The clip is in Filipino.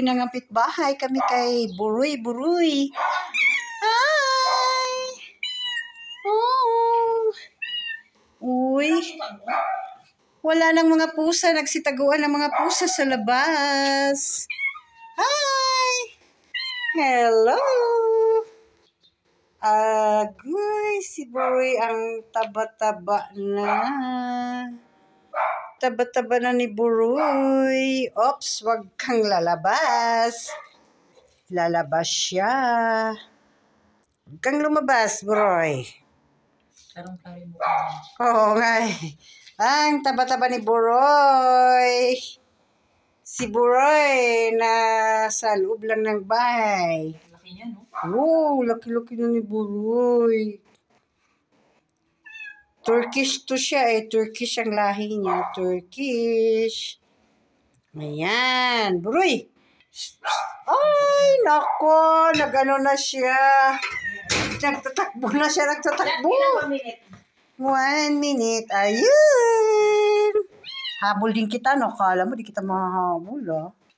Nagpatuloy ng ang pitbahay kami kay Buruy Buruy. Hi! Oh! Uy! Wala nang mga pusa. Nagsitaguan ang mga pusa sa labas. Hi! Hello! Agoy, si Buruy ang taba-taba na. Taba-taba na ni Buroy. Ops, wag kang lalabas. Lalabas siya. Huwag kang lumabas, Buroy. Karong tayo mo. Oo nga eh. Ang taba-taba ni Buroy. Si Buroy na sa loob lang ng bahay. Laki niya, no? Oo, laki-laki na ni Buroy. Turkish to siya eh. Turkish ang lahi niya. Turkish. Ayan. Bruy. Ay, nako. Nagano na siya. Nagtatakbo na siya. Nagtatakbo. One minute. Ayun. Habol din kita, no? Kala mo, di kita mahahabol, ah.